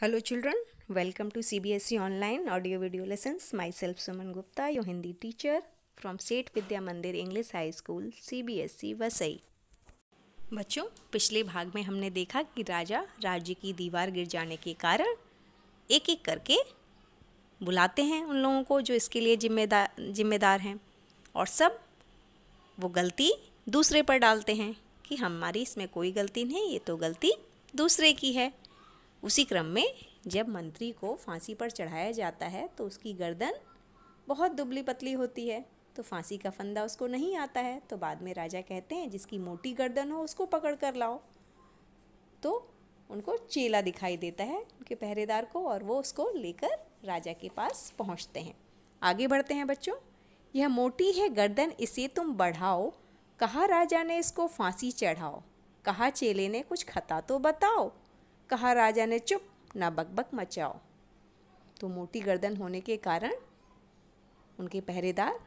hello children welcome to C B S E online audio video lessons myself Suman Gupta your Hindi teacher from Seth Vidya Mandir English high school C B S E Vasai बच्चों पिछले भाग में हमने देखा कि राजा राज्य की दीवार गिर जाने के कारण एक एक करके बुलाते हैं उन लोगों को जो इसके लिए जिम्मेदार जिम्मेदार हैं और सब वो गलती दूसरे पर डालते हैं कि हमारी इसमें कोई गलती नहीं ये तो गलती दूसरे की है उसी क्रम में जब मंत्री को फांसी पर चढ़ाया जाता है तो उसकी गर्दन बहुत दुबली पतली होती है तो फांसी का फंदा उसको नहीं आता है तो बाद में राजा कहते हैं जिसकी मोटी गर्दन हो उसको पकड़ कर लाओ तो उनको चेला दिखाई देता है उनके पहरेदार को और वो उसको लेकर राजा के पास पहुंचते हैं आगे बढ़ते हैं बच्चों यह मोटी है गर्दन इसे तुम बढ़ाओ कहा राजा ने इसको फांसी चढ़ाओ कहा चेले ने कुछ खता तो बताओ कहा राजा ने चुप ना बकबक मचाओ तो मोटी गर्दन होने के कारण उनके पहरेदार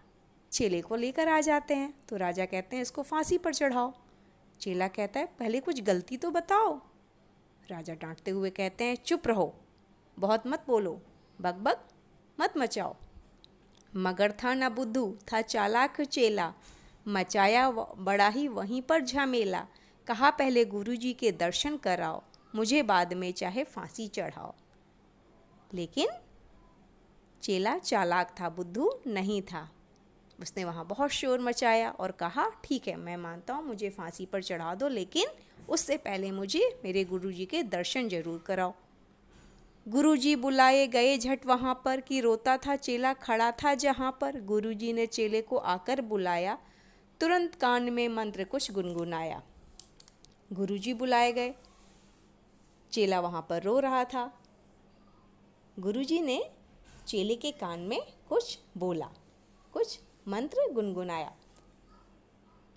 चेले को लेकर आ जाते हैं तो राजा कहते हैं इसको फांसी पर चढ़ाओ चेला कहता है पहले कुछ गलती तो बताओ राजा डांटते हुए कहते हैं चुप रहो बहुत मत बोलो बकबक मत मचाओ मगर था ना बुद्धू था चालाक चेला मचाया बड़ा ही वहीं पर झमेला कहा पहले गुरुजी के दर्शन कराओ मुझे बाद में चाहे फांसी चढ़ाओ लेकिन चेला चालाक था बुद्धू नहीं था उसने वहाँ बहुत शोर मचाया और कहा ठीक है मैं मानता हूँ मुझे फांसी पर चढ़ा दो लेकिन उससे पहले मुझे मेरे गुरुजी के दर्शन जरूर कराओ गुरुजी बुलाए गए झट वहाँ पर कि रोता था चेला खड़ा था जहाँ पर गुरुजी ने चेले को आकर बुलाया तुरंत कान में मंत्र कुछ गुनगुनाया गुरुजी बुलाए गए चेला वहाँ पर रो रहा था गुरुजी ने चेले के कान में कुछ बोला कुछ मंत्र गुनगुनाया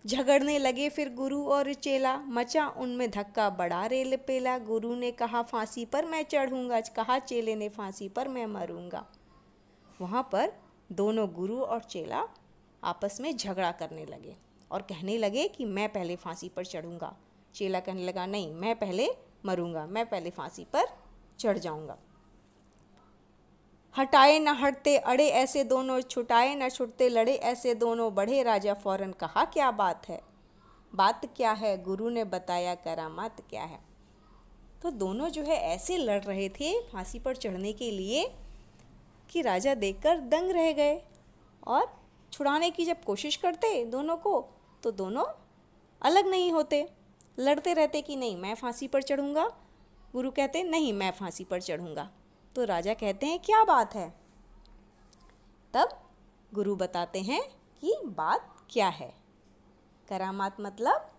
झगड़ने लगे फिर गुरु और चेला मचा उनमें धक्का बड़ा रेल पेला गुरु ने कहा फांसी पर मैं चढ़ूँगा कहा चेले ने फांसी पर मैं मरूँगा वहाँ पर दोनों गुरु और चेला आपस में झगड़ा करने लगे और कहने लगे कि मैं पहले फांसी पर चढ़ूँगा चेला कहने लगा नहीं मैं पहले मरूंगा मैं पहले फांसी पर चढ़ जाऊंगा हटाए न हटते अड़े ऐसे दोनों छुटाए न छुटते लड़े ऐसे दोनों बढ़े राजा फौरन कहा क्या बात है बात क्या है गुरु ने बताया करामात क्या है तो दोनों जो है ऐसे लड़ रहे थे फांसी पर चढ़ने के लिए कि राजा देखकर दंग रह गए और छुड़ाने की जब कोशिश करते दोनों को तो दोनों अलग नहीं होते लड़ते रहते कि नहीं मैं फांसी पर चढ़ूँगा गुरु कहते नहीं मैं फांसी पर चढ़ूँगा तो राजा कहते हैं क्या बात है तब गुरु बताते हैं कि बात क्या है करामात मतलब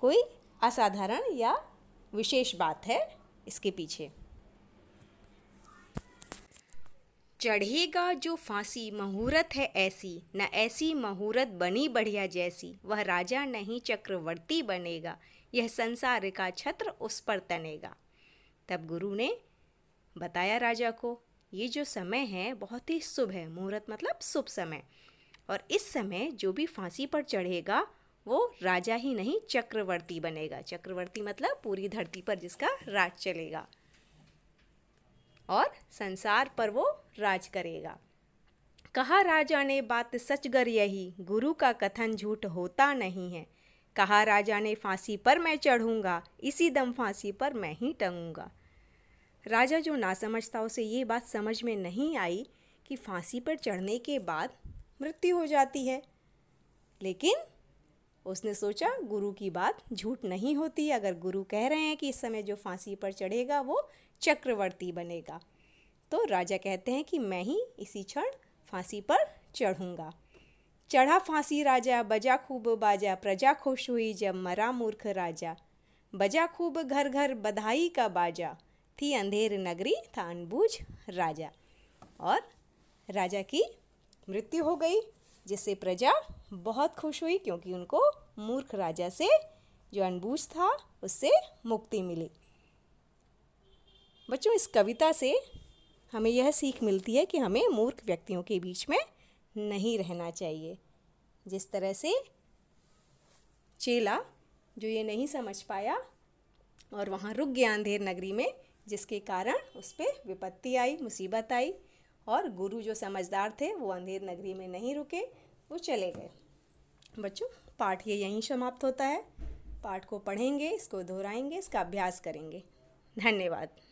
कोई असाधारण या विशेष बात है इसके पीछे चढ़ेगा जो फांसी मुहूर्त है ऐसी न ऐसी मुहूर्त बनी बढ़िया जैसी वह राजा नहीं चक्रवर्ती बनेगा यह संसार का छत्र उस पर तनेगा तब गुरु ने बताया राजा को ये जो समय है बहुत ही शुभ है मुहूर्त मतलब शुभ समय और इस समय जो भी फांसी पर चढ़ेगा वो राजा ही नहीं चक्रवर्ती बनेगा चक्रवर्ती मतलब पूरी धरती पर जिसका राज चलेगा और संसार पर वो राज करेगा कहा राजा ने बात सचगर यही गुरु का कथन झूठ होता नहीं है कहा राजा ने फांसी पर मैं चढ़ूँगा इसी दम फांसी पर मैं ही टंगूँगा राजा जो ना समझता उसे ये बात समझ में नहीं आई कि फांसी पर चढ़ने के बाद मृत्यु हो जाती है लेकिन उसने सोचा गुरु की बात झूठ नहीं होती अगर गुरु कह रहे हैं कि इस समय जो फांसी पर चढ़ेगा वो चक्रवर्ती बनेगा तो राजा कहते हैं कि मैं ही इसी क्षण फांसी पर चढ़ूँगा चढ़ा फांसी राजा बजा खूब बाजा प्रजा खुश हुई जब मरा मूर्ख राजा बजा खूब घर घर बधाई का बाजा थी अंधेर नगरी था अनबूझ राजा और राजा की मृत्यु हो गई जिससे प्रजा बहुत खुश हुई क्योंकि उनको मूर्ख राजा से जो अनबूझ था उससे मुक्ति मिली बच्चों इस कविता से हमें यह सीख मिलती है कि हमें मूर्ख व्यक्तियों के बीच में नहीं रहना चाहिए जिस तरह से चेला जो ये नहीं समझ पाया और वहाँ रुक गया अंधेर नगरी में जिसके कारण उस पर विपत्ति आई मुसीबत आई और गुरु जो समझदार थे वो अंधेर नगरी में नहीं रुके वो चले गए बच्चों पाठ ये यहीं समाप्त होता है पाठ को पढ़ेंगे इसको दोहराएंगे इसका अभ्यास करेंगे धन्यवाद